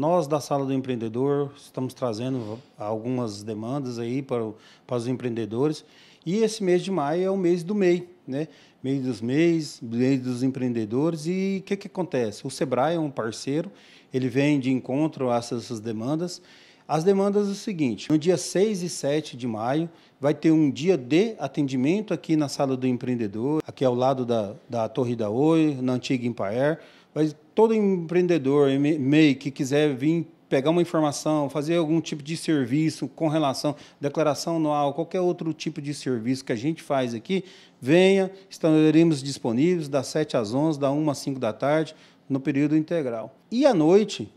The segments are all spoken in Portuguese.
Nós da Sala do Empreendedor estamos trazendo algumas demandas aí para, para os empreendedores e esse mês de maio é o mês do MEI, né? Mês dos MEIs, mês dos empreendedores. E o que, que acontece? O Sebrae é um parceiro, ele vem de encontro a essas demandas. As demandas é o seguinte: no dia 6 e 7 de maio, vai ter um dia de atendimento aqui na sala do empreendedor, aqui ao lado da, da Torre da Oi, na antiga Empire. Mas todo empreendedor, MEI, que quiser vir pegar uma informação, fazer algum tipo de serviço com relação declaração anual, qualquer outro tipo de serviço que a gente faz aqui, venha, estaremos disponíveis das 7 às 11, da 1 às 5 da tarde, no período integral. E à noite,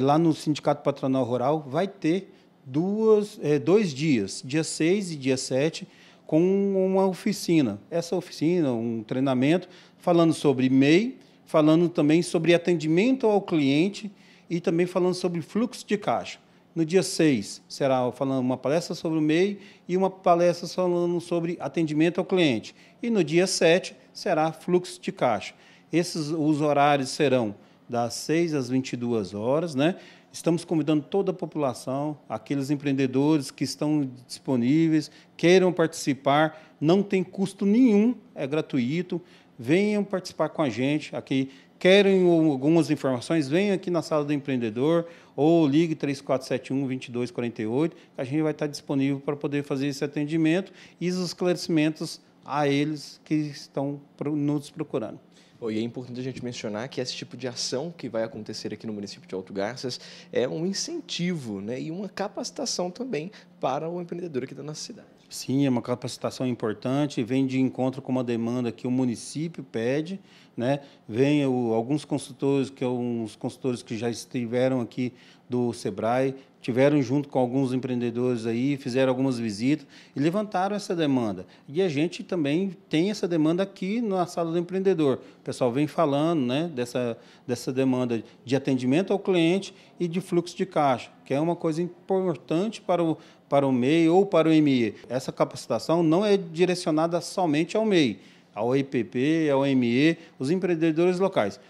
lá no Sindicato Patronal Rural, vai ter duas, é, dois dias, dia 6 e dia 7, com uma oficina. Essa oficina, um treinamento, falando sobre MEI, falando também sobre atendimento ao cliente e também falando sobre fluxo de caixa. No dia 6, será falando uma palestra sobre o MEI e uma palestra falando sobre atendimento ao cliente. E no dia 7, será fluxo de caixa. Esses os horários serão das 6 às 22 horas, né? Estamos convidando toda a população, aqueles empreendedores que estão disponíveis, queiram participar, não tem custo nenhum, é gratuito venham participar com a gente aqui. Querem algumas informações, venham aqui na sala do empreendedor ou ligue 3471-2248, que a gente vai estar disponível para poder fazer esse atendimento e os esclarecimentos a eles que estão nos procurando e é importante a gente mencionar que esse tipo de ação que vai acontecer aqui no município de Alto Garças é um incentivo né, e uma capacitação também para o empreendedor aqui da nossa cidade. Sim, é uma capacitação importante, vem de encontro com uma demanda que o município pede, né? Vem o, alguns consultores, que são é os consultores que já estiveram aqui do Sebrae, tiveram junto com alguns empreendedores aí, fizeram algumas visitas e levantaram essa demanda. E a gente também tem essa demanda aqui na sala do empreendedor. O pessoal vem falando né, dessa, dessa demanda de atendimento ao cliente e de fluxo de caixa, que é uma coisa importante para o, para o MEI ou para o ME. Essa capacitação não é direcionada somente ao MEI, ao IPP, ao ME, os empreendedores locais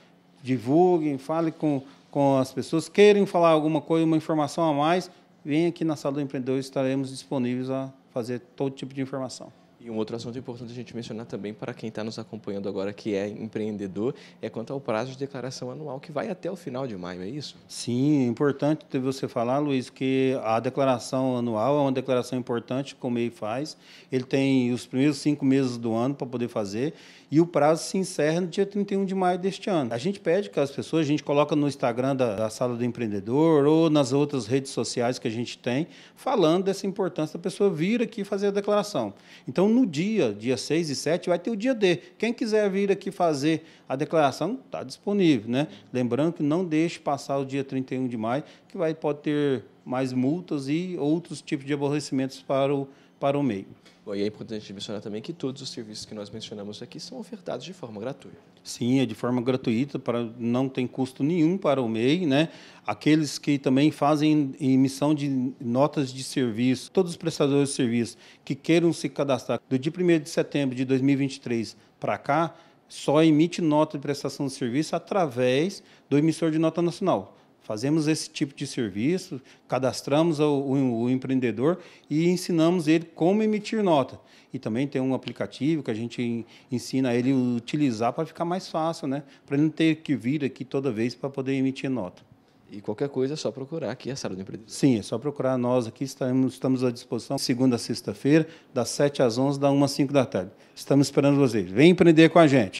divulguem, falem com, com as pessoas. Queiram falar alguma coisa, uma informação a mais, vem aqui na Sala do Empreendedor, estaremos disponíveis a fazer todo tipo de informação. E um outro assunto importante a gente mencionar também para quem está nos acompanhando agora, que é empreendedor, é quanto ao prazo de declaração anual, que vai até o final de maio, é isso? Sim, é importante você falar, Luiz, que a declaração anual é uma declaração importante que o MEI faz. Ele tem os primeiros cinco meses do ano para poder fazer e o prazo se encerra no dia 31 de maio deste ano. A gente pede que as pessoas, a gente coloca no Instagram da, da Sala do Empreendedor ou nas outras redes sociais que a gente tem, falando dessa importância da pessoa vir aqui fazer a declaração. Então, no dia, dia 6 e 7, vai ter o dia D. Quem quiser vir aqui fazer a declaração, está disponível. Né? Lembrando que não deixe passar o dia 31 de maio, que vai, pode ter mais multas e outros tipos de aborrecimentos para o para o meio. Bom, e é importante mencionar também que todos os serviços que nós mencionamos aqui são ofertados de forma gratuita. Sim, é de forma gratuita, para não tem custo nenhum para o MEI, né? Aqueles que também fazem emissão de notas de serviço, todos os prestadores de serviço que queiram se cadastrar do dia 1 de setembro de 2023 para cá, só emite nota de prestação de serviço através do emissor de nota nacional. Fazemos esse tipo de serviço, cadastramos o, o, o, empreendedor e ensinamos ele como emitir nota. E também tem um aplicativo que a gente ensina ele a utilizar para ficar mais fácil, né? Para ele não ter que vir aqui toda vez para poder emitir nota. E qualquer coisa é só procurar aqui a Sala do Empreendedor. Sim, é só procurar nós aqui, estamos, estamos à disposição segunda a sexta-feira, das 7 às 11, da 1 às 5 da tarde. Estamos esperando vocês. Vem empreender com a gente.